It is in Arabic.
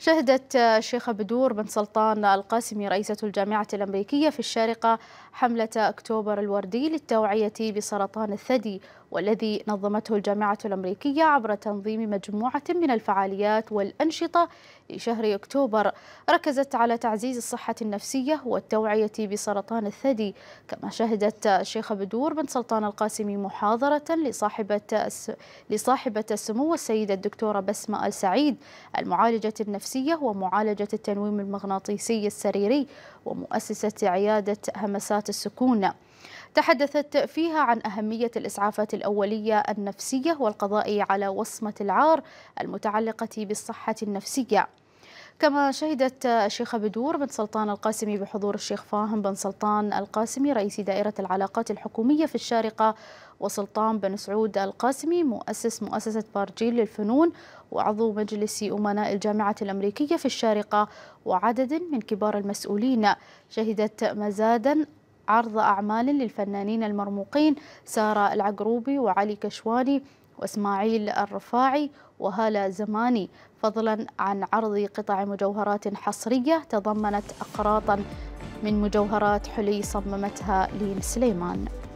شهدت الشيخة بدور بن سلطان القاسمي رئيسة الجامعة الأمريكية في الشارقة حملة أكتوبر الوردي للتوعية بسرطان الثدي والذي نظمته الجامعة الأمريكية عبر تنظيم مجموعة من الفعاليات والأنشطة لشهر أكتوبر ركزت على تعزيز الصحة النفسية والتوعية بسرطان الثدي كما شهدت الشيخة بدور بن سلطان القاسمي محاضرة لصاحبة لصاحبة السمو السيدة الدكتورة بسمة السعيد المعالجة النفسية النفسية ومعالجة التنويم المغناطيسي السريري ومؤسسة عيادة همسات السكون تحدثت فيها عن أهمية الإسعافات الأولية النفسية والقضاء على وصمة العار المتعلقة بالصحة النفسية كما شهدت الشيخة بدور بن سلطان القاسمي بحضور الشيخ فاهم بن سلطان القاسمي رئيس دائرة العلاقات الحكومية في الشارقة وسلطان بن سعود القاسمي مؤسس مؤسسة بارجيل للفنون وعضو مجلس أمناء الجامعة الأمريكية في الشارقة وعدد من كبار المسؤولين شهدت مزادا عرض أعمال للفنانين المرموقين سارة العقروبي وعلي كشواني وإسماعيل الرفاعي وهالة زماني فضلا عن عرض قطع مجوهرات حصرية تضمنت أقراطا من مجوهرات حلي صممتها لين سليمان